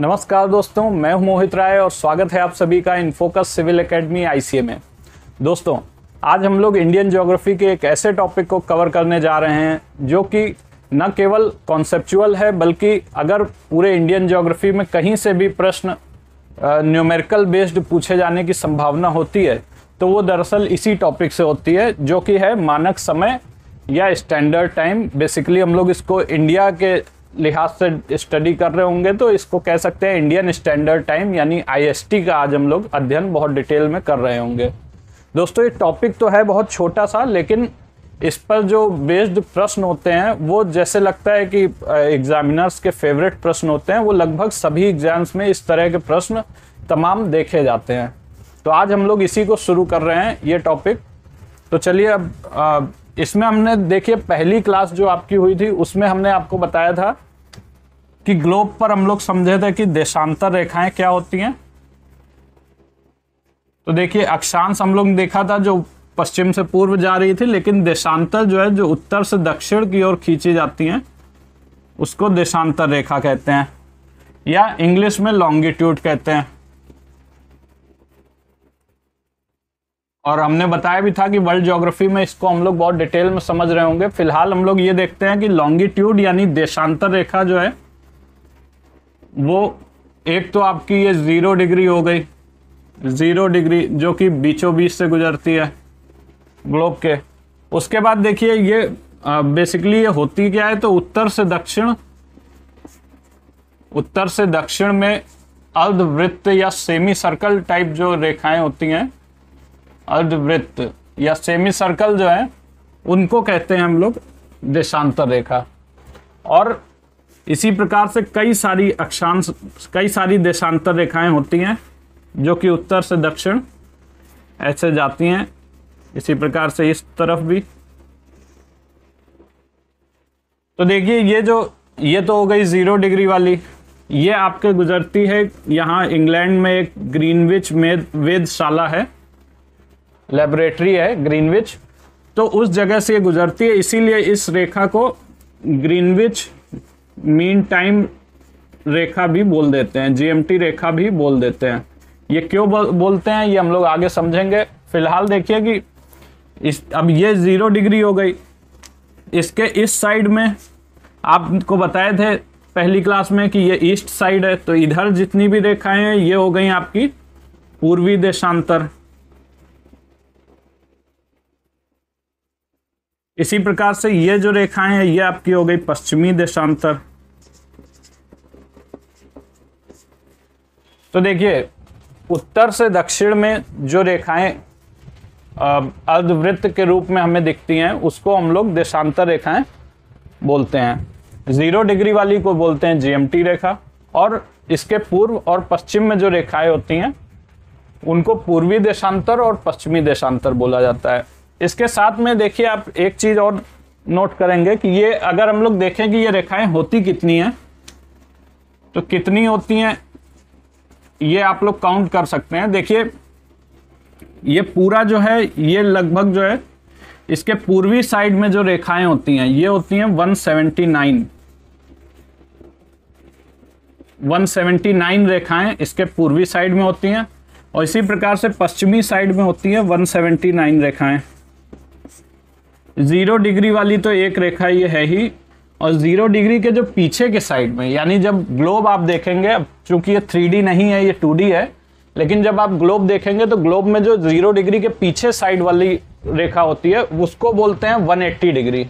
नमस्कार दोस्तों मैं हूं मोहित राय और स्वागत है आप सभी का इनफोकस सिविल एकेडमी आईसीए में दोस्तों आज हम लोग इंडियन ज्योग्राफी के एक ऐसे टॉपिक को कवर करने जा रहे हैं जो कि न केवल कॉन्सेप्चुअल है बल्कि अगर पूरे इंडियन ज्योग्राफी में कहीं से भी प्रश्न न्यूमेरिकल बेस्ड पूछे जाने की संभावना होती है तो वो दरअसल इसी टॉपिक से होती है जो कि है मानक समय या स्टैंडर्ड टाइम बेसिकली हम लोग इसको इंडिया के लिहाज से स्टडी कर रहे होंगे तो इसको कह सकते हैं इंडियन स्टैंडर्ड टाइम यानी आईएसटी का आज हम लोग अध्ययन बहुत डिटेल में कर रहे होंगे दोस्तों ये टॉपिक तो है बहुत छोटा सा लेकिन इस पर जो बेस्ड प्रश्न होते हैं वो जैसे लगता है कि एग्जामिनर्स के फेवरेट प्रश्न होते हैं वो लगभग सभी एग्जाम्स में इस तरह के प्रश्न तमाम देखे जाते हैं तो आज हम लोग इसी को शुरू कर रहे हैं ये टॉपिक तो चलिए अब इसमें हमने देखिए पहली क्लास जो आपकी हुई थी उसमें हमने आपको बताया था कि ग्लोब पर हम लोग समझे थे कि देशांतर रेखाएं क्या होती हैं तो देखिए अक्षांश हम लोग देखा था जो पश्चिम से पूर्व जा रही थी लेकिन देशांतर जो है जो उत्तर से दक्षिण की ओर खींची जाती हैं उसको देशांतर रेखा कहते हैं या इंग्लिश में लॉन्गिट्यूड कहते हैं और हमने बताया भी था कि वर्ल्ड ज्योग्राफी में इसको हम लोग बहुत डिटेल में समझ रहे होंगे फिलहाल हम लोग ये देखते हैं कि लॉन्गिट्यूड यानी देशांतर रेखा जो है वो एक तो आपकी ये ज़ीरो डिग्री हो गई ज़ीरो डिग्री जो कि बीचों बीच से गुजरती है ग्लोब के उसके बाद देखिए ये आ, बेसिकली ये होती क्या है तो उत्तर से दक्षिण उत्तर से दक्षिण में अर्धवृत्त या सेमी सर्कल टाइप जो रेखाएं होती हैं अर्धवृत्त या सेमी सर्कल जो है उनको कहते हैं हम लोग देशांतर रेखा और इसी प्रकार से कई सारी अक्षांश कई सारी देशांतर रेखाएं होती हैं जो कि उत्तर से दक्षिण ऐसे जाती हैं इसी प्रकार से इस तरफ भी तो देखिए ये जो ये तो हो गई ज़ीरो डिग्री वाली ये आपके गुजरती है यहाँ इंग्लैंड में एक ग्रीनविच में वेदशाला है लेबोरेटरी है ग्रीनविच तो उस जगह से गुजरती है इसीलिए इस रेखा को ग्रीनविच मीन टाइम रेखा भी बोल देते हैं जीएमटी रेखा भी बोल देते हैं ये क्यों बोलते हैं ये हम लोग आगे समझेंगे फिलहाल देखिए कि इस अब ये ज़ीरो डिग्री हो गई इसके इस साइड में आपको बताए थे पहली क्लास में कि ये ईस्ट साइड है तो इधर जितनी भी रेखाएं हैं ये हो गई आपकी पूर्वी देशांतर इसी प्रकार से ये जो रेखाएं हैं ये आपकी हो गई पश्चिमी देशांतर तो देखिए उत्तर से दक्षिण में जो रेखाएं अर्धवृत्त के रूप में हमें दिखती हैं उसको हम लोग देशांतर रेखाएं बोलते हैं ज़ीरो डिग्री वाली को बोलते हैं जीएमटी रेखा और इसके पूर्व और पश्चिम में जो रेखाएं होती हैं उनको पूर्वी देशांतर और पश्चिमी देशांतर बोला जाता है इसके साथ में देखिए आप एक चीज और नोट करेंगे कि ये अगर हम लोग देखें कि ये रेखाएं होती कितनी हैं तो कितनी होती हैं ये आप लोग काउंट कर सकते हैं देखिए ये पूरा जो है ये लगभग जो है इसके पूर्वी साइड में जो रेखाएं होती हैं ये होती हैं 179 179 रेखाएं इसके पूर्वी साइड में होती हैं और इसी प्रकार से पश्चिमी साइड में होती हैं 179 रेखाएं ज़ीरो डिग्री वाली तो एक रेखा ये है ही और ज़ीरो डिग्री के जो पीछे के साइड में यानी जब ग्लोब आप देखेंगे अब चूंकि ये थ्री नहीं है ये टू है लेकिन जब आप ग्लोब देखेंगे तो ग्लोब में जो जीरो डिग्री के पीछे साइड वाली रेखा होती है उसको बोलते हैं 180 डिग्री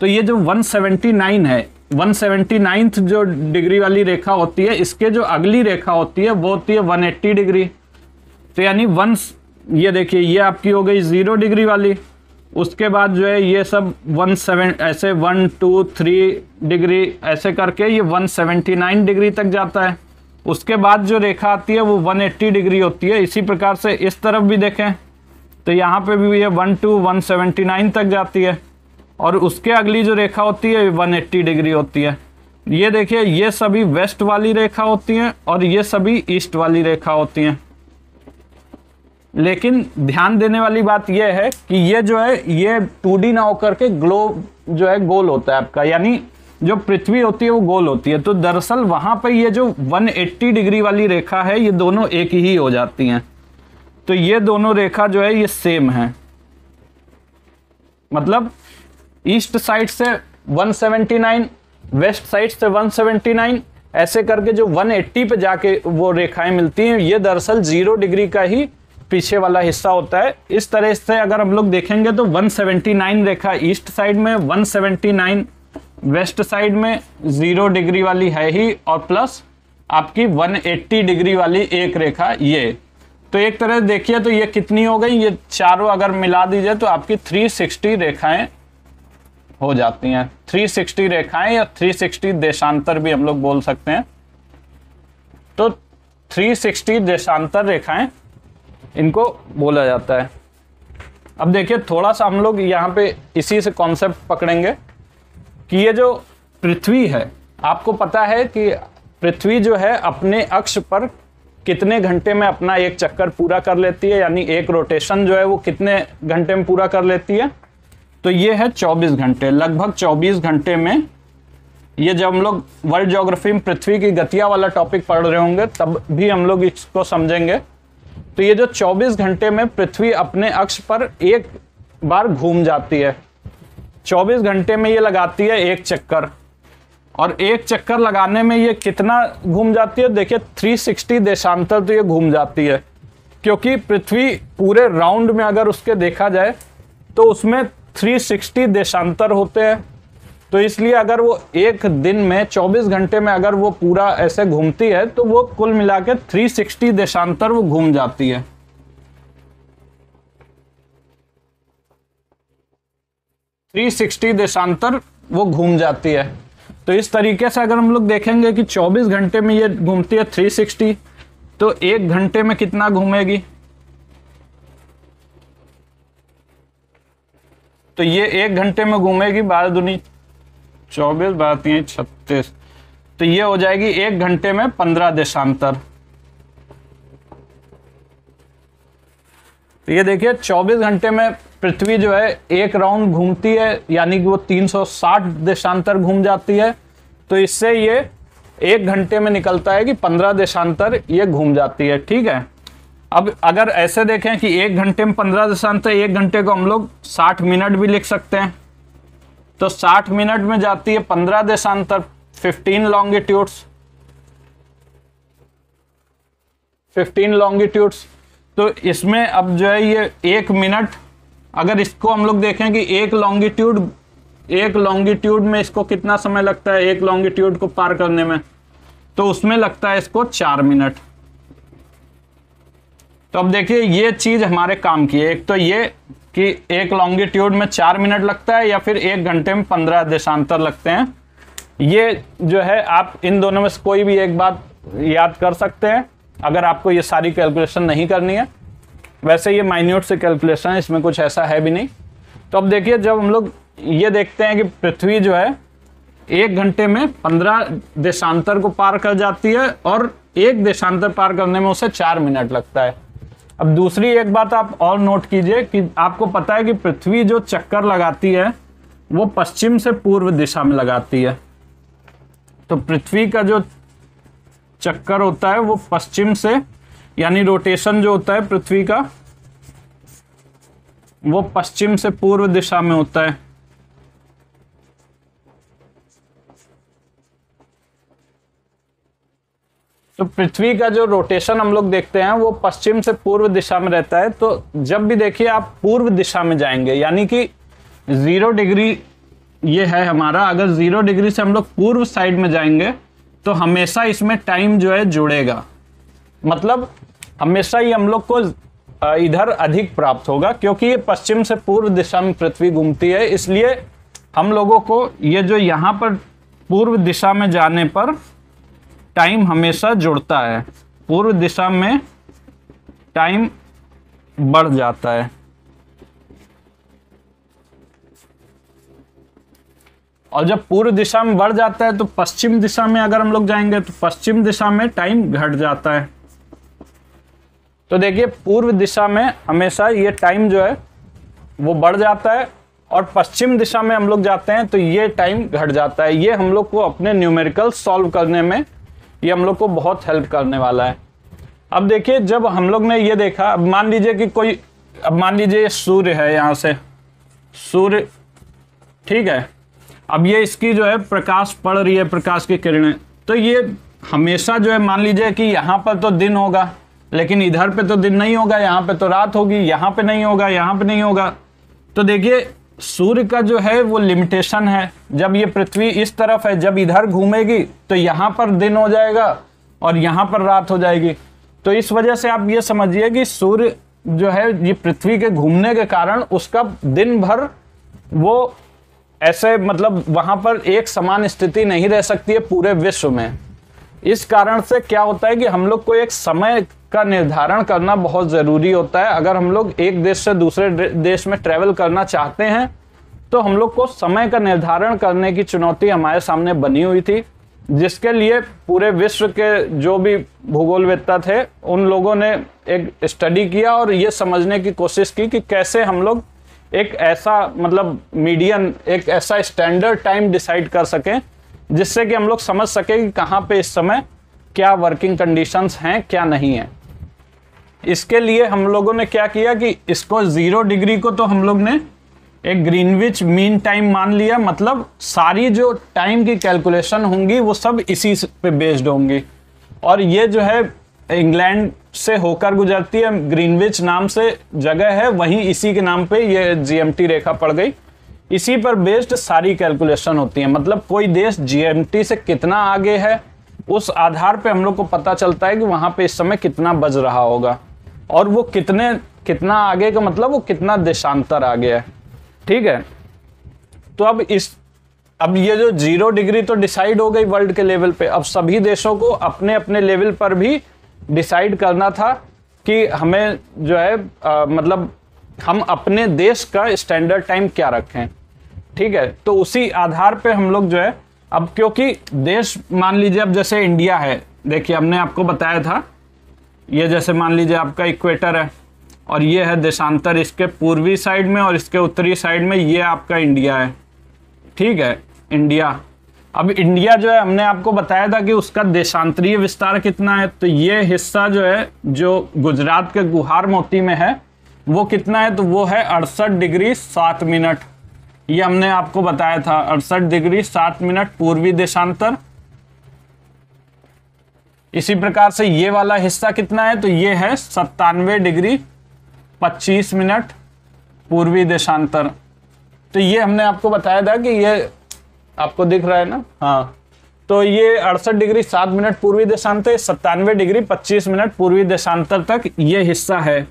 तो ये जो 179 है 179th जो डिग्री वाली रेखा होती है इसके जो अगली रेखा होती है वो होती है 180 डिग्री तो यानी वन ये देखिए ये आपकी हो गई जीरो डिग्री वाली उसके बाद जो है ये सब वन सेवन ऐसे वन टू थ्री डिग्री ऐसे करके ये वन सेवेंटी नाइन डिग्री तक जाता है उसके बाद जो रेखा आती है वो वन एट्टी डिग्री होती है इसी प्रकार से इस तरफ भी देखें तो यहाँ पे भी ये one two one seventy nine तक जाती है और उसके अगली जो रेखा होती है वन एट्टी डिग्री होती है ये देखिए ये सभी वेस्ट वाली रेखा होती हैं और ये सभी ईस्ट वाली रेखा होती हैं लेकिन ध्यान देने वाली बात यह है कि ये जो है ये टू ना होकर के ग्लोब जो है गोल होता है आपका यानी जो पृथ्वी होती है वो गोल होती है तो दरअसल वहां पर ये जो 180 डिग्री वाली रेखा है ये दोनों एक ही हो जाती हैं तो ये दोनों रेखा जो है ये सेम है मतलब ईस्ट साइड से 179 वेस्ट साइड से 179 ऐसे करके जो 180 पे जाके वो रेखाएं मिलती हैं ये दरअसल जीरो डिग्री का ही पीछे वाला हिस्सा होता है इस तरह से अगर हम लोग देखेंगे तो 179 रेखा ईस्ट साइड में 179 वेस्ट साइड में ज़ीरो डिग्री वाली है ही और प्लस आपकी 180 डिग्री वाली एक रेखा ये तो एक तरह से देखिए तो ये कितनी हो गई ये चारों अगर मिला दीजिए तो आपकी 360 रेखाएं हो जाती हैं 360 रेखाएं या 360 देशांतर भी हम लोग बोल सकते हैं तो 360 देशांतर रेखाएं इनको बोला जाता है अब देखिए थोड़ा सा हम लोग यहाँ पे इसी से कॉन्सेप्ट पकड़ेंगे कि ये जो पृथ्वी है आपको पता है कि पृथ्वी जो है अपने अक्ष पर कितने घंटे में अपना एक चक्कर पूरा कर लेती है यानी एक रोटेशन जो है वो कितने घंटे में पूरा कर लेती है तो ये है 24 घंटे लगभग 24 घंटे में ये जब हम लोग वर्ल्ड जोग्राफी में पृथ्वी की गतिया वाला टॉपिक पढ़ रहे होंगे तब भी हम लोग इसको समझेंगे तो ये जो 24 घंटे में पृथ्वी अपने अक्ष पर एक बार घूम जाती है 24 घंटे में ये लगाती है एक चक्कर और एक चक्कर लगाने में ये कितना घूम जाती है देखिए 360 देशांतर तो ये घूम जाती है क्योंकि पृथ्वी पूरे राउंड में अगर उसके देखा जाए तो उसमें 360 देशांतर होते हैं तो इसलिए अगर वो एक दिन में 24 घंटे में अगर वो पूरा ऐसे घूमती है तो वो कुल मिला के थ्री देशांतर वो घूम जाती है थ्री सिक्सटी देशांतर वो घूम जाती है तो इस तरीके से अगर हम लोग देखेंगे कि 24 घंटे में ये घूमती है 360 तो एक घंटे में कितना घूमेगी तो ये एक घंटे में घूमेगी बारह दुनिया चौबीस भारतीय छत्तीस तो ये हो जाएगी एक घंटे में पंद्रह देशांतर तो ये देखिए 24 घंटे में पृथ्वी जो है एक राउंड घूमती है यानी कि वो 360 देशांतर घूम जाती है तो इससे ये एक घंटे में निकलता है कि 15 देशांतर ये घूम जाती है ठीक है अब अगर ऐसे देखें कि एक घंटे में 15 देशांतर एक घंटे को हम लोग 60 मिनट भी लिख सकते हैं तो 60 मिनट में जाती है 15 देशांतर 15 लॉन्गिट्यूड्स 15 लॉन्गिट्यूड्स तो इसमें अब जो है ये एक मिनट अगर इसको हम लोग देखें कि एक लॉन्गिट्यूड एक लॉन्गिट्यूड में इसको कितना समय लगता है एक लॉन्गिट्यूड को पार करने में तो उसमें लगता है इसको चार मिनट तो अब देखिए ये चीज हमारे काम की है एक तो ये कि एक लॉन्गिट्यूड में चार मिनट लगता है या फिर एक घंटे में पंद्रह देशांतर लगते हैं ये जो है आप इन दोनों में से कोई भी एक बात याद कर सकते हैं अगर आपको ये सारी कैलकुलेशन नहीं करनी है वैसे ये माइन्यूट से कैलकुलेशन है इसमें कुछ ऐसा है भी नहीं तो अब देखिए जब हम लोग ये देखते हैं कि पृथ्वी जो है एक घंटे में पंद्रह देशांतर को पार कर जाती है और एक देशांतर पार करने में उसे चार मिनट लगता है अब दूसरी एक बात आप और नोट कीजिए कि आपको पता है कि पृथ्वी जो चक्कर लगाती है वो पश्चिम से पूर्व दिशा में लगाती है तो पृथ्वी का जो चक्कर होता है वो पश्चिम से यानी रोटेशन जो होता है पृथ्वी का वो पश्चिम से पूर्व दिशा में होता है तो पृथ्वी का जो रोटेशन हम लोग देखते हैं वो पश्चिम से पूर्व दिशा में रहता है तो जब भी देखिए आप पूर्व दिशा में जाएंगे यानी कि ज़ीरो डिग्री ये है हमारा अगर ज़ीरो डिग्री से हम लोग पूर्व साइड में जाएंगे तो हमेशा इसमें टाइम जो है जुड़ेगा मतलब हमेशा ही हम लोग को इधर अधिक प्राप्त होगा क्योंकि ये पश्चिम से पूर्व दिशा में पृथ्वी घूमती है इसलिए हम लोगों को ये जो यहाँ पर पूर्व दिशा में जाने पर टाइम हमेशा जुड़ता है पूर्व दिशा में टाइम बढ़ जाता है और जब पूर्व दिशा में बढ़ जाता है तो पश्चिम दिशा में अगर हम लोग जाएंगे तो पश्चिम दिशा में टाइम घट जाता है तो देखिए पूर्व दिशा में हमेशा ये टाइम जो है वो बढ़ जाता है और पश्चिम दिशा में हम लोग जाते हैं तो ये टाइम घट जाता है ये हम लोग को अपने न्यूमेरिकल सॉल्व करने में ये हम लोग को बहुत हेल्प करने वाला है अब देखिए जब हम लोग ने ये देखा अब मान लीजिए कि कोई अब मान लीजिए सूर्य है यहाँ से सूर्य ठीक है अब ये इसकी जो है प्रकाश पड़ रही है प्रकाश की किरणें तो ये हमेशा जो है मान लीजिए कि यहाँ पर तो दिन होगा लेकिन इधर पे तो दिन नहीं होगा यहाँ पे तो रात होगी यहाँ पे नहीं होगा यहाँ पे नहीं होगा तो देखिए सूर्य का जो है वो लिमिटेशन है जब ये पृथ्वी इस तरफ है जब इधर घूमेगी तो यहां पर दिन हो जाएगा और यहां पर रात हो जाएगी तो इस वजह से आप ये समझिए कि सूर्य जो है ये पृथ्वी के घूमने के कारण उसका दिन भर वो ऐसे मतलब वहां पर एक समान स्थिति नहीं रह सकती है पूरे विश्व में इस कारण से क्या होता है कि हम लोग को एक समय का निर्धारण करना बहुत ज़रूरी होता है अगर हम लोग एक देश से दूसरे देश में ट्रैवल करना चाहते हैं तो हम लोग को समय का निर्धारण करने की चुनौती हमारे सामने बनी हुई थी जिसके लिए पूरे विश्व के जो भी भूगोलवेत्ता थे उन लोगों ने एक स्टडी किया और ये समझने की कोशिश की कि कैसे हम लोग एक ऐसा मतलब मीडियन एक ऐसा स्टैंडर्ड टाइम डिसाइड कर सकें जिससे कि हम लोग समझ सकें कि कहाँ पे इस समय क्या वर्किंग कंडीशंस हैं क्या नहीं है इसके लिए हम लोगों ने क्या किया कि इसको ज़ीरो डिग्री को तो हम लोग ने एक ग्रीनविच मीन टाइम मान लिया मतलब सारी जो टाइम की कैलकुलेशन होंगी वो सब इसी पे बेस्ड होंगी और ये जो है इंग्लैंड से होकर गुजरती है ग्रीनविच नाम से जगह है वहीं इसी के नाम पे ये जीएमटी रेखा पड़ गई इसी पर बेस्ड सारी कैलकुलेशन होती है मतलब कोई देश जीएमटी से कितना आगे है उस आधार पे हम लोग को पता चलता है कि वहाँ पे इस समय कितना बज रहा होगा और वो कितने कितना आगे का मतलब वो कितना देशांतर आगे है ठीक है तो अब इस अब ये जो जीरो डिग्री तो डिसाइड हो गई वर्ल्ड के लेवल पे अब सभी देशों को अपने अपने लेवल पर भी डिसाइड करना था कि हमें जो है आ, मतलब हम अपने देश का स्टैंडर्ड टाइम क्या रखें ठीक है तो उसी आधार पे हम लोग जो है अब क्योंकि देश मान लीजिए अब जैसे इंडिया है देखिए हमने आपको बताया था ये जैसे मान लीजिए आपका इक्वेटर है और ये है देशांतर इसके पूर्वी साइड में और इसके उत्तरी साइड में ये आपका इंडिया है ठीक है इंडिया अब इंडिया जो है हमने आपको बताया था कि उसका देशांतरीय विस्तार कितना है तो ये हिस्सा जो है जो गुजरात के गुहार मोती में है वो कितना है तो वो है अड़सठ डिग्री सात मिनट ये हमने आपको बताया था अड़सठ डिग्री सात मिनट पूर्वी देशांतर इसी प्रकार से ये वाला हिस्सा कितना है तो ये है सत्तानवे डिग्री पच्चीस मिनट पूर्वी देशांतर तो ये हमने आपको बताया था कि ये आपको दिख रहा है ना हाँ तो ये अड़सठ डिग्री सात मिनट पूर्वी देशांतर सत्तानवे डिग्री पच्चीस मिनट पूर्वी देशांतर तक ये हिस्सा है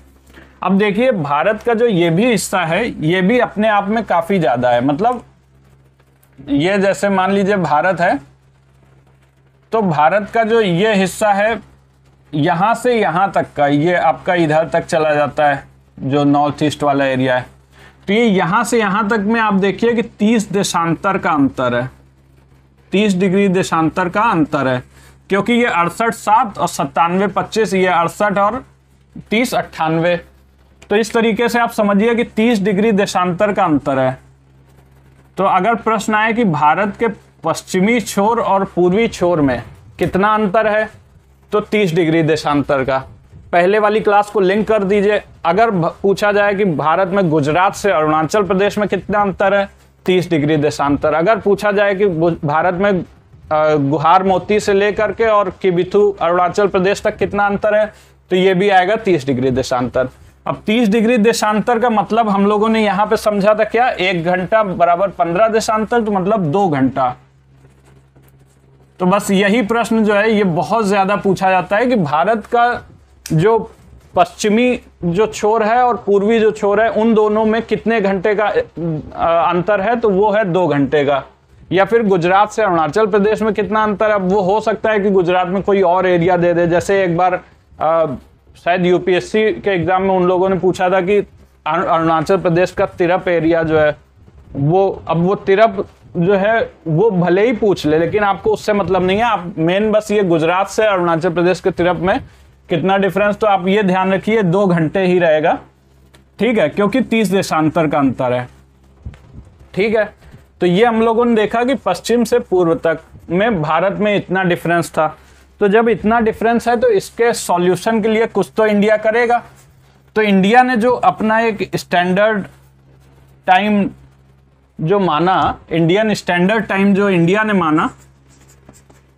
अब देखिए भारत का जो ये भी हिस्सा है ये भी अपने आप में काफ़ी ज़्यादा है मतलब ये जैसे मान लीजिए भारत है तो भारत का जो ये हिस्सा है यहाँ से यहाँ तक का ये आपका इधर तक चला जाता है जो नॉर्थ ईस्ट वाला एरिया है तो ये यहाँ से यहाँ तक में आप देखिए कि तीस देशांतर का अंतर है तीस डिग्री देशांतर का अंतर है क्योंकि ये अड़सठ सात और सत्तानवे पच्चीस ये अड़सठ और तीस अट्ठानवे तो इस तरीके से आप समझिए कि तीस डिग्री देशांतर का अंतर है तो अगर प्रश्न आए कि भारत के पश्चिमी छोर और पूर्वी छोर में कितना अंतर है तो 30 डिग्री देशांतर का पहले वाली क्लास को लिंक कर दीजिए अगर पूछा जाए कि भारत में गुजरात से अरुणाचल प्रदेश में कितना अंतर है 30 डिग्री देशांतर अगर पूछा जाए कि भारत में गुहार मोती से लेकर के और किबिथु अरुणाचल प्रदेश तक कितना अंतर है तो ये भी आएगा 30 डिग्री देशांतर अब 30 डिग्री देशांतर का मतलब हम लोगों ने यहाँ पे समझा था क्या एक घंटा बराबर 15 देशांतर तो मतलब दो घंटा तो बस यही प्रश्न जो है ये बहुत ज़्यादा पूछा जाता है कि भारत का जो पश्चिमी जो छोर है और पूर्वी जो छोर है उन दोनों में कितने घंटे का अंतर है तो वो है दो घंटे का या फिर गुजरात से अरुणाचल प्रदेश में कितना अंतर है वो हो सकता है कि गुजरात में कोई और एरिया दे दे जैसे एक बार शायद यूपीएससी के एग्जाम में उन लोगों ने पूछा था कि अरुणाचल प्रदेश का तिरप एरिया जो है वो अब वो तिरप जो है वो भले ही पूछ ले लेकिन आपको उससे मतलब नहीं है आप मेन बस ये गुजरात से अरुणाचल प्रदेश के तरफ में कितना डिफरेंस तो आप ये ध्यान रखिए दो घंटे ही रहेगा ठीक है क्योंकि तीस देशांतर का अंतर है ठीक है तो ये हम लोगों ने देखा कि पश्चिम से पूर्व तक में भारत में इतना डिफरेंस था तो जब इतना डिफरेंस है तो इसके सॉल्यूशन के लिए कुछ तो इंडिया करेगा तो इंडिया ने जो अपना एक स्टैंडर्ड टाइम जो माना इंडियन स्टैंडर्ड टाइम जो इंडिया ने माना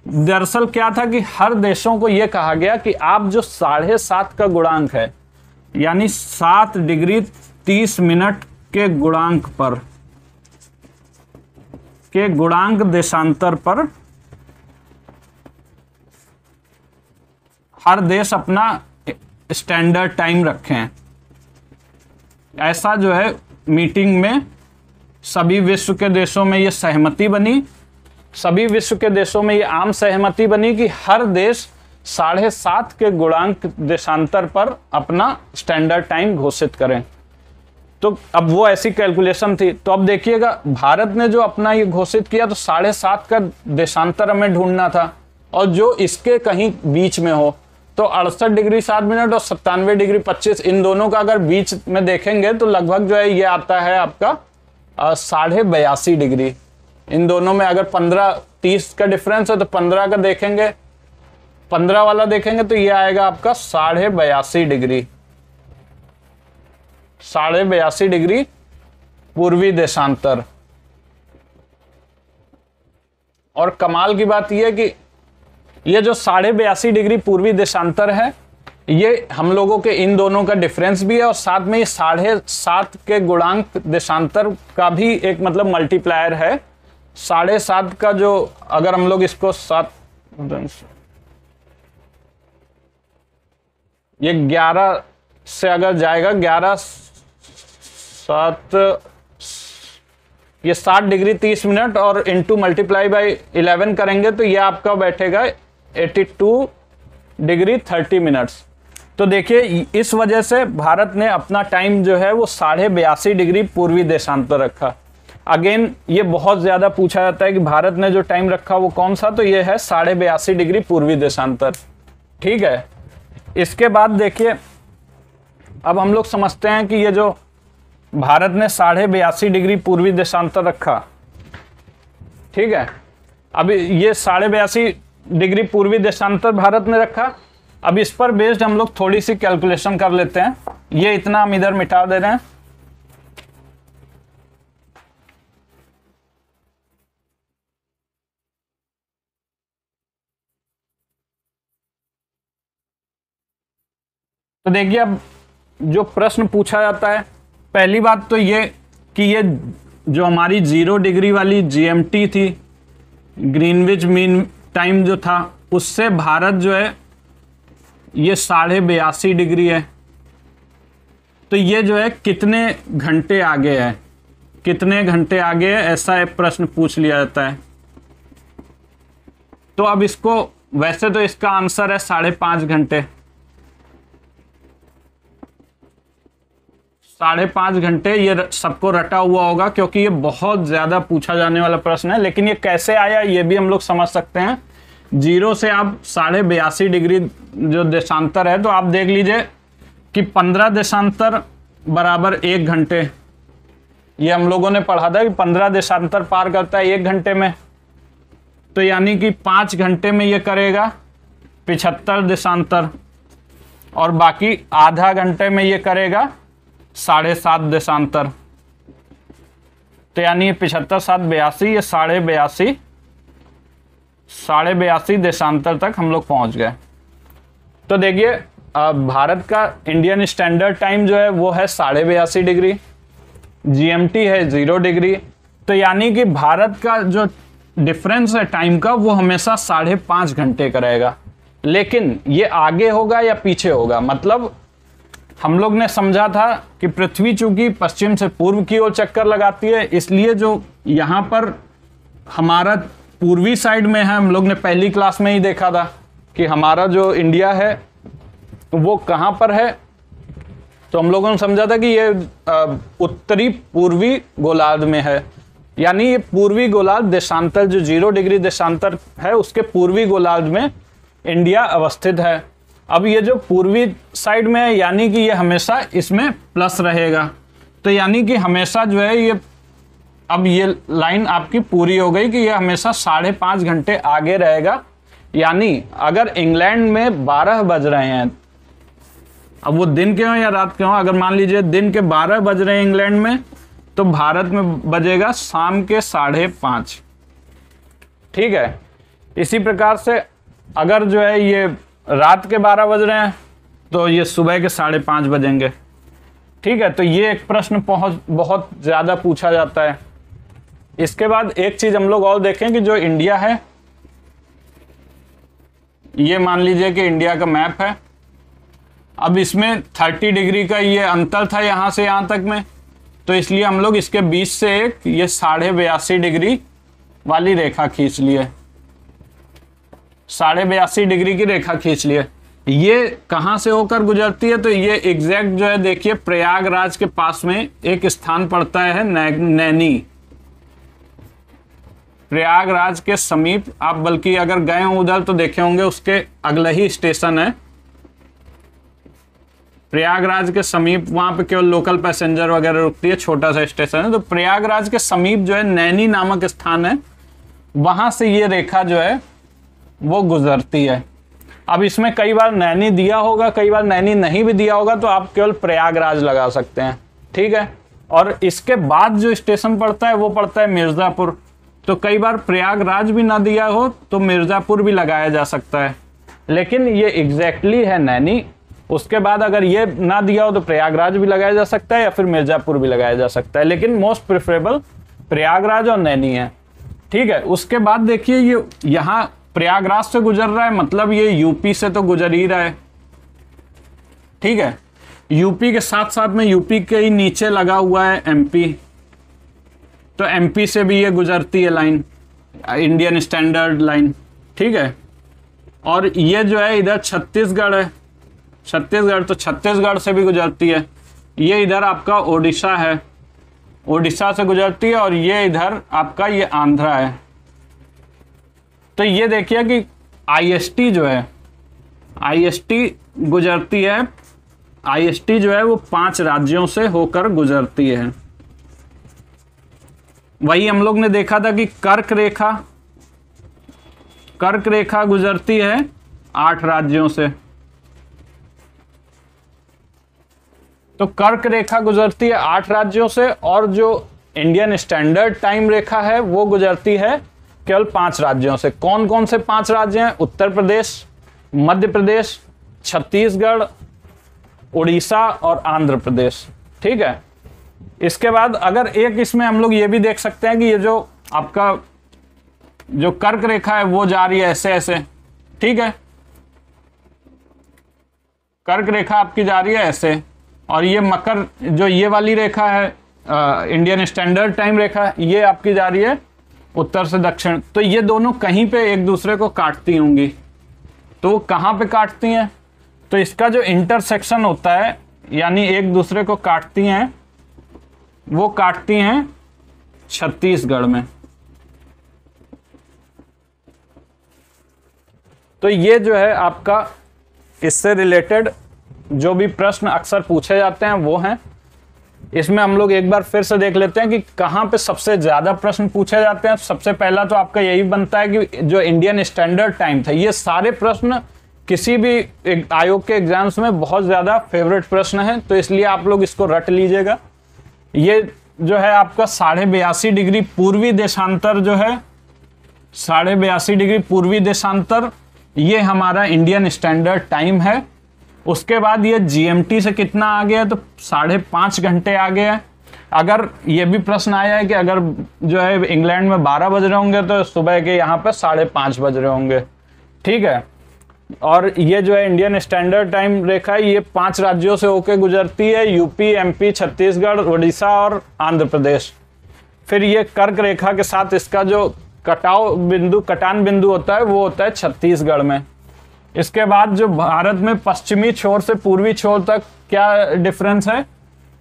दरअसल क्या था कि हर देशों को यह कहा गया कि आप जो साढ़े सात का गुणांक है यानी सात डिग्री तीस मिनट के गुणांक पर के गुणांक देशांतर पर हर देश अपना स्टैंडर्ड टाइम रखें ऐसा जो है मीटिंग में सभी विश्व के देशों में ये सहमति बनी सभी विश्व के देशों में ये आम सहमति बनी कि हर देश साढ़े सात के गुणांक देशांतर पर अपना स्टैंडर्ड टाइम घोषित करें तो अब वो ऐसी कैलकुलेशन थी तो अब देखिएगा भारत ने जो अपना ये घोषित किया तो साढ़े सात का देशांतर हमें ढूंढना था और जो इसके कहीं बीच में हो तो अड़सठ डिग्री सात मिनट और सत्तानवे डिग्री पच्चीस इन दोनों का अगर बीच में देखेंगे तो लगभग जो है ये आता है आपका साढ़े बयासी डिग्री इन दोनों में अगर पंद्रह तीस का डिफरेंस है तो पंद्रह का देखेंगे पंद्रह वाला देखेंगे तो ये आएगा आपका साढ़े बयासी डिग्री साढ़े बयासी डिग्री पूर्वी देशांतर और कमाल की बात यह कि यह जो साढ़े बयासी डिग्री पूर्वी देशांतर है ये हम लोगों के इन दोनों का डिफरेंस भी है और साथ में ये साढ़े सात के गुणांक देशांतर का भी एक मतलब मल्टीप्लायर है साढ़े सात का जो अगर हम लोग इसको सात ये ग्यारह से अगर जाएगा ग्यारह सात ये सात डिग्री तीस मिनट और इनटू मल्टीप्लाई बाई इलेवन करेंगे तो ये आपका बैठेगा eighty two degree thirty minutes तो देखिए इस वजह से भारत ने अपना टाइम जो है वो साढ़े बयासी डिग्री पूर्वी देशांतर रखा अगेन ये बहुत ज़्यादा पूछा जाता है कि भारत ने जो टाइम रखा वो कौन सा तो ये है साढ़े बयासी डिग्री पूर्वी देशांतर ठीक है इसके बाद देखिए अब हम लोग समझते हैं कि ये जो भारत ने साढ़े बयासी डिग्री पूर्वी देशांतर रखा ठीक है अब ये साढ़े बयासी डिग्री पूर्वी देशांतर भारत ने रखा अब इस पर बेस्ड हम लोग थोड़ी सी कैलकुलेशन कर लेते हैं ये इतना हम इधर मिटा दे रहे हैं तो देखिए अब जो प्रश्न पूछा जाता है पहली बात तो ये कि ये जो हमारी जीरो डिग्री वाली जीएमटी थी ग्रीनविच मीन टाइम जो था उससे भारत जो है ये साढ़े बयासी डिग्री है तो ये जो है कितने घंटे आगे है कितने घंटे आगे है ऐसा एक प्रश्न पूछ लिया जाता है तो अब इसको वैसे तो इसका आंसर है साढ़े पांच घंटे साढ़े पांच घंटे ये सबको रटा हुआ होगा क्योंकि ये बहुत ज़्यादा पूछा जाने वाला प्रश्न है लेकिन ये कैसे आया ये भी हम लोग समझ सकते हैं जीरो से आप साढ़े बयासी डिग्री जो देशांतर है तो आप देख लीजिए कि पंद्रह देशांतर बराबर एक घंटे ये हम लोगों ने पढ़ा था कि पंद्रह देशांतर पार करता है एक घंटे में तो यानी कि पाँच घंटे में ये करेगा पिछहत्तर देशांतर और बाकी आधा घंटे में ये करेगा साढ़े सात देशांतर तो यानी ये पिछहत्तर सात बयासी ये साढ़े बयासी साढ़े बयासी देशांतर तक हम लोग पहुंच गए तो देखिए भारत का इंडियन स्टैंडर्ड टाइम जो है वो है साढ़े बयासी डिग्री जीएमटी है ज़ीरो डिग्री तो यानी कि भारत का जो डिफरेंस है टाइम का वो हमेशा साढ़े पाँच घंटे का रहेगा लेकिन ये आगे होगा या पीछे होगा मतलब हम लोग ने समझा था कि पृथ्वी चूंकि पश्चिम से पूर्व की ओर चक्कर लगाती है इसलिए जो यहाँ पर हमारा पूर्वी साइड में है हम लोग ने पहली क्लास में ही देखा था कि हमारा जो इंडिया है वो कहाँ पर है तो हम लोगों ने समझा था कि ये उत्तरी पूर्वी गोलार्ध में है यानी ये पूर्वी गोलार्ध देशांतर जो जीरो डिग्री देशांतर है उसके पूर्वी गोलार्ध में इंडिया अवस्थित है अब ये जो पूर्वी साइड में है यानी कि ये हमेशा इसमें प्लस रहेगा तो यानी कि हमेशा जो है ये अब ये लाइन आपकी पूरी हो गई कि ये हमेशा साढ़े पाँच घंटे आगे रहेगा यानी अगर इंग्लैंड में बारह बज रहे हैं अब वो दिन के हों या रात के हों अगर मान लीजिए दिन के बारह बज रहे हैं इंग्लैंड में तो भारत में बजेगा शाम के साढ़े पाँच ठीक है इसी प्रकार से अगर जो है ये रात के बारह बज रहे हैं तो ये सुबह के साढ़े पाँच बजेंगे ठीक है तो ये एक प्रश्न बहुत बहुत ज़्यादा पूछा जाता है इसके बाद एक चीज हम लोग और देखें कि जो इंडिया है ये मान लीजिए कि इंडिया का मैप है अब इसमें 30 डिग्री का ये अंतर था यहां से यहां तक में तो इसलिए हम लोग इसके बीच से एक ये साढ़े बयासी डिग्री वाली रेखा खींच लिए साढ़े बयासी डिग्री की रेखा खींच लिए ये कहाँ से होकर गुजरती है तो ये एग्जैक्ट जो है देखिए प्रयागराज के पास में एक स्थान पड़ता है नैनी प्रयागराज के समीप आप बल्कि अगर गए हों उधर तो देखे होंगे उसके अगले ही स्टेशन है प्रयागराज के समीप वहां पे केवल लोकल पैसेंजर वगैरह रुकती है छोटा सा स्टेशन है तो प्रयागराज के समीप जो है नैनी नामक स्थान है वहां से ये रेखा जो है वो गुजरती है अब इसमें कई बार नैनी दिया होगा कई बार नैनी नहीं भी दिया होगा तो आप केवल प्रयागराज लगा सकते हैं ठीक है और इसके बाद जो स्टेशन पड़ता है वो पड़ता है मिर्ज़ापुर तो कई बार प्रयागराज भी ना दिया हो तो मिर्ज़ापुर भी लगाया जा सकता है लेकिन ये एग्जैक्टली है नैनी उसके बाद अगर ये ना दिया हो तो प्रयागराज भी लगाया जा सकता है या फिर मिर्ज़ापुर भी लगाया जा सकता है लेकिन मोस्ट प्रेफरेबल प्रयागराज और नैनी है ठीक है उसके बाद देखिए ये यहाँ प्रयागराज से गुजर रहा है मतलब ये यूपी से तो गुजर ही रहा है ठीक है यूपी के साथ साथ में यूपी के ही नीचे लगा हुआ है एमपी तो एमपी से भी ये गुजरती है लाइन इंडियन स्टैंडर्ड लाइन ठीक है और ये जो है इधर छत्तीसगढ़ है छत्तीसगढ़ तो छत्तीसगढ़ से भी गुजरती है ये इधर आपका ओडिशा है ओडिशा से गुजरती है और ये इधर आपका ये आंध्रा है तो ये देखिए कि आईएसटी जो है आईएसटी गुजरती है आईएसटी जो है वो पांच राज्यों से होकर गुजरती है वही हम लोग ने देखा था कि कर्क रेखा कर्क रेखा गुजरती है आठ राज्यों से तो कर्क रेखा गुजरती है आठ राज्यों से और जो इंडियन स्टैंडर्ड टाइम रेखा है वो गुजरती है केवल पांच राज्यों से कौन कौन से पांच राज्य हैं उत्तर प्रदेश मध्य प्रदेश छत्तीसगढ़ उड़ीसा और आंध्र प्रदेश ठीक है इसके बाद अगर एक इसमें हम लोग ये भी देख सकते हैं कि ये जो आपका जो कर्क रेखा है वो जा रही है ऐसे ऐसे ठीक है कर्क रेखा आपकी जा रही है ऐसे और ये मकर जो ये वाली रेखा है आ, इंडियन स्टैंडर्ड टाइम रेखा ये आपकी जा रही है उत्तर से दक्षिण तो ये दोनों कहीं पे एक दूसरे को काटती होंगी तो कहाँ पर काटती हैं तो इसका जो इंटरसेक्शन होता है यानी एक दूसरे को काटती हैं वो काटती हैं छत्तीसगढ़ में तो ये जो है आपका इससे रिलेटेड जो भी प्रश्न अक्सर पूछे जाते हैं वो हैं इसमें हम लोग एक बार फिर से देख लेते हैं कि कहाँ पे सबसे ज़्यादा प्रश्न पूछे जाते हैं सबसे पहला तो आपका यही बनता है कि जो इंडियन स्टैंडर्ड टाइम था ये सारे प्रश्न किसी भी आयोग के एग्जाम्स में बहुत ज़्यादा फेवरेट प्रश्न है तो इसलिए आप लोग इसको रट लीजिएगा ये जो है आपका साढ़े बयासी डिग्री पूर्वी देशांतर जो है साढ़े बयासी डिग्री पूर्वी देशांतर ये हमारा इंडियन स्टैंडर्ड टाइम है उसके बाद ये जीएमटी से कितना आ गया तो साढ़े पाँच घंटे आ गया है अगर ये भी प्रश्न आया है कि अगर जो है इंग्लैंड में बारह बज रहे होंगे तो सुबह के यहाँ पर साढ़े पाँच बज रहे होंगे ठीक है और ये जो है इंडियन स्टैंडर्ड टाइम रेखा है ये पांच राज्यों से होकर गुजरती है यूपी एमपी छत्तीसगढ़ उड़ीसा और आंध्र प्रदेश फिर ये कर्क रेखा के साथ इसका जो कटाव बिंदु कटान बिंदु होता है वो होता है छत्तीसगढ़ में इसके बाद जो भारत में पश्चिमी छोर से पूर्वी छोर तक क्या डिफरेंस है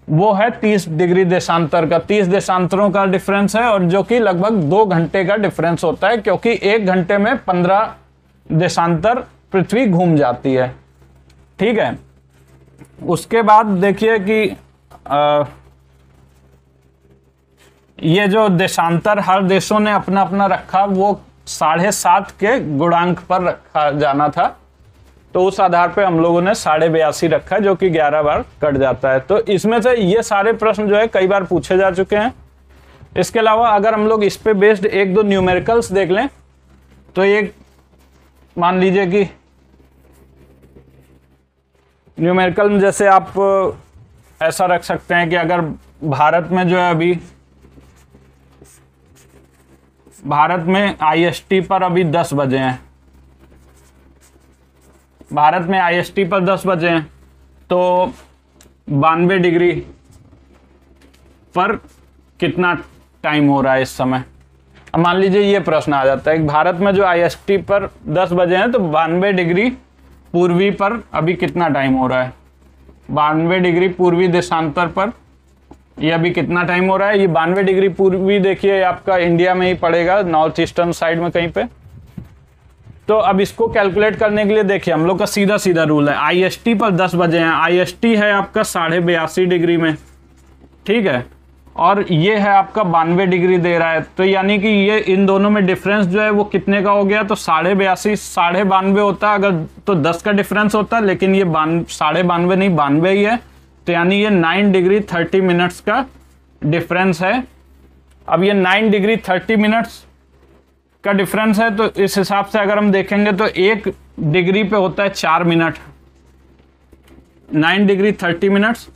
वो है तीस डिग्री देशांतर का तीस देशांतरों का डिफरेंस है और जो कि लगभग दो घंटे का डिफरेंस होता है क्योंकि एक घंटे में पंद्रह देशांतर पृथ्वी घूम जाती है ठीक है उसके बाद देखिए कि आ, ये जो देशांतर हर देशों ने अपना अपना रखा वो साढ़े सात के गुणांक पर रखा जाना था तो उस आधार पे हम लोगों ने साढ़े बयासी रखा जो कि ग्यारह बार कट जाता है तो इसमें से ये सारे प्रश्न जो है कई बार पूछे जा चुके हैं इसके अलावा अगर हम लोग इस पे बेस्ड एक दो न्यूमेरिकल्स देख लें तो एक मान लीजिए कि न्यूमेरिकल में जैसे आप ऐसा रख सकते हैं कि अगर भारत में जो है अभी भारत में आईएसटी पर अभी 10 बजे हैं भारत में आईएसटी पर 10 बजे हैं तो बानवे डिग्री पर कितना टाइम हो रहा है इस समय अब मान लीजिए ये प्रश्न आ जाता है भारत में जो आईएसटी पर 10 बजे हैं तो बानवे डिग्री पूर्वी पर अभी कितना टाइम हो रहा है बानवे डिग्री पूर्वी देशांतर पर ये अभी कितना टाइम हो रहा है ये बानवे डिग्री पूर्वी देखिए आपका इंडिया में ही पड़ेगा नॉर्थ ईस्टर्न साइड में कहीं पे तो अब इसको कैलकुलेट करने के लिए देखिए हम लोग का सीधा सीधा रूल है आईएसटी पर 10 बजे हैं आईएसटी है आपका साढ़े बयासी डिग्री में ठीक है और ये है आपका बानवे डिग्री दे रहा है तो यानी कि ये इन दोनों में डिफरेंस जो है वो कितने का हो गया तो साढ़े बयासी साढ़े बानवे होता अगर तो दस का डिफरेंस होता लेकिन ये बान साढ़े बानवे नहीं बानवे ही है तो यानी ये नाइन डिग्री थर्टी मिनट्स का डिफरेंस है अब ये नाइन डिग्री थर्टी मिनट्स का डिफरेंस है तो इस हिसाब से अगर हम देखेंगे तो एक डिग्री पर होता है चार minute nine degree thirty minutes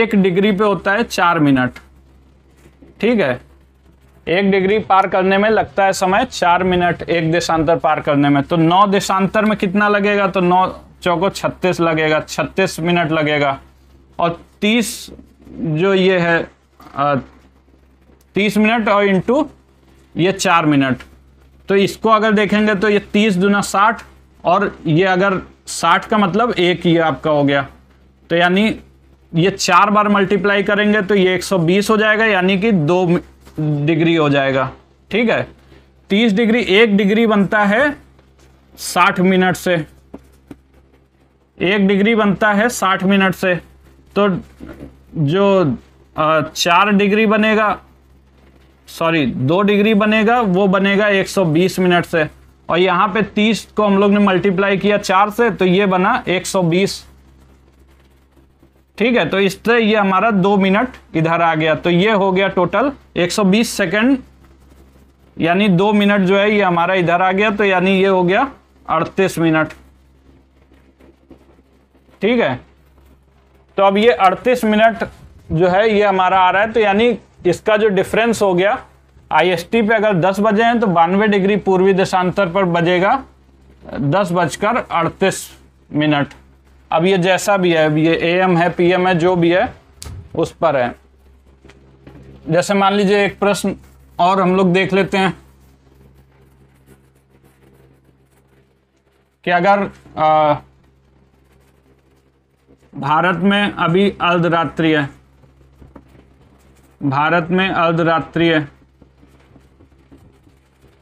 एक डिग्री पे होता है चार मिनट ठीक है एक डिग्री पार करने में लगता है समय चार मिनट एक देशांतर पार करने में तो नौ देशांतर में कितना लगेगा तो नौ चौको छत्तीस लगेगा छत्तीस मिनट लगेगा और तीस जो ये है तीस मिनट और इंटू ये चार मिनट तो इसको अगर देखेंगे तो ये तीस दुना साठ और ये अगर साठ का मतलब एक ये आपका हो गया तो यानी ये चार बार मल्टीप्लाई करेंगे तो ये 120 हो जाएगा यानी कि दो डिग्री हो जाएगा ठीक है 30 डिग्री एक डिग्री बनता है 60 मिनट से एक डिग्री बनता है 60 मिनट से तो जो चार डिग्री बनेगा सॉरी दो डिग्री बनेगा वो बनेगा 120 मिनट से और यहाँ पे 30 को हम लोग ने मल्टीप्लाई किया चार से तो ये बना 120 ठीक है तो इससे ये हमारा दो मिनट इधर आ गया तो ये हो गया टोटल 120 सेकंड यानी दो मिनट जो है ये हमारा इधर आ गया तो यानी ये हो गया 38 मिनट ठीक है तो अब ये 38 मिनट जो है ये हमारा आ रहा है तो यानी इसका जो डिफरेंस हो गया आईएसटी पे अगर 10 बजे हैं तो बानवे डिग्री पूर्वी देशांतर पर बजेगा दस बजकर अड़तीस मिनट अब ये जैसा भी है ये ए एम है पी एम है जो भी है उस पर है जैसे मान लीजिए एक प्रश्न और हम लोग देख लेते हैं कि अगर आ, भारत में अभी अर्धरात्रि है भारत में अर्धरात्रि है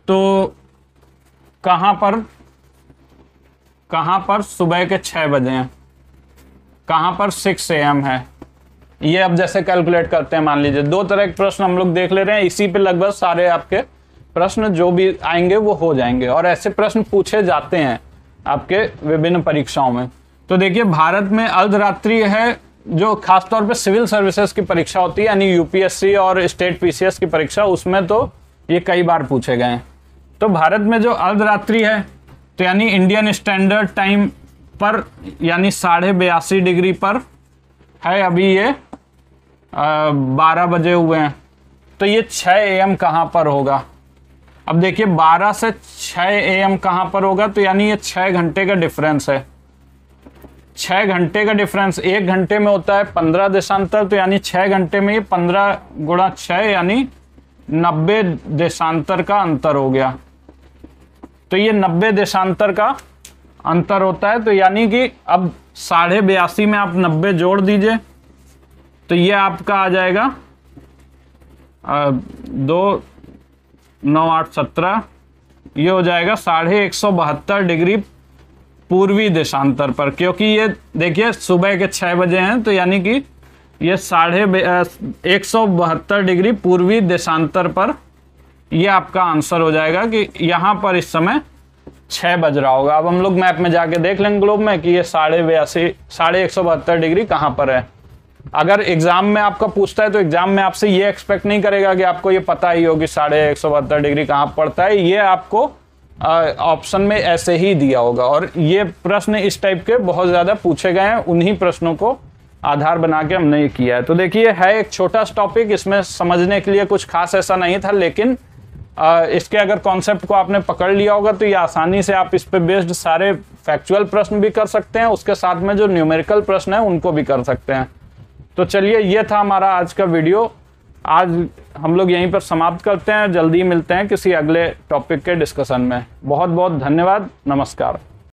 तो कहां पर कहां पर सुबह के छह बजे हैं कहाँ पर सिक्स ए एम है ये अब जैसे कैलकुलेट करते हैं मान लीजिए दो तरह के प्रश्न हम लोग देख ले रहे हैं इसी पे लगभग सारे आपके प्रश्न जो भी आएंगे वो हो जाएंगे और ऐसे प्रश्न पूछे जाते हैं आपके विभिन्न परीक्षाओं में तो देखिए भारत में अर्धरात्रि है जो खासतौर पे सिविल सर्विसेज की परीक्षा होती है यानी यूपीएससी और स्टेट पीसीएस की परीक्षा उसमें तो ये कई बार पूछे गए हैं तो भारत में जो अर्धरात्रि है तो यानी इंडियन स्टैंडर्ड टाइम पर यानी साढ़े बयासी डिग्री पर है अभी ये बारह बजे हुए हैं तो ये छः ए एम कहाँ पर होगा अब देखिए बारह से छः ए एम कहाँ पर होगा तो यानी ये छः घंटे का डिफरेंस है छः घंटे का डिफरेंस एक घंटे में होता है पंद्रह देशांतर तो यानी छः घंटे में ये पंद्रह गुणा छः यानी नब्बे देशांतर का अंतर हो गया तो ये नब्बे देशांतर का अंतर होता है तो यानी कि अब साढ़े बयासी में आप नब्बे जोड़ दीजिए तो ये आपका आ जाएगा आ, दो नौ आठ सत्रह ये हो जाएगा साढ़े एक सौ बहत्तर डिग्री पूर्वी देशांतर पर क्योंकि ये देखिए सुबह के छः बजे हैं तो यानी कि ये साढ़े एक सौ बहत्तर डिग्री पूर्वी देशांतर पर यह आपका आंसर हो जाएगा कि यहाँ पर इस समय छः बज रहा होगा अब हम लोग मैप में जाके देख लेंगे ग्लोब में कि ये साढ़े बयासी साढ़े एक सौ बहत्तर डिग्री कहाँ पर है अगर एग्जाम में आपका पूछता है तो एग्जाम में आपसे ये एक्सपेक्ट नहीं करेगा कि आपको ये पता ही होगी साढ़े एक सौ बहत्तर डिग्री कहाँ पड़ता है ये आपको ऑप्शन में ऐसे ही दिया होगा और ये प्रश्न इस टाइप के बहुत ज़्यादा पूछे गए हैं उन्हीं प्रश्नों को आधार बना के हमने ये किया है तो देखिए है एक छोटा सा टॉपिक इसमें समझने के लिए कुछ खास ऐसा नहीं था लेकिन इसके अगर कॉन्सेप्ट को आपने पकड़ लिया होगा तो ये आसानी से आप इस पे बेस्ड सारे फैक्चुअल प्रश्न भी कर सकते हैं उसके साथ में जो न्यूमेरिकल प्रश्न है उनको भी कर सकते हैं तो चलिए ये था हमारा आज का वीडियो आज हम लोग यहीं पर समाप्त करते हैं जल्दी मिलते हैं किसी अगले टॉपिक के डिस्कशन में बहुत बहुत धन्यवाद नमस्कार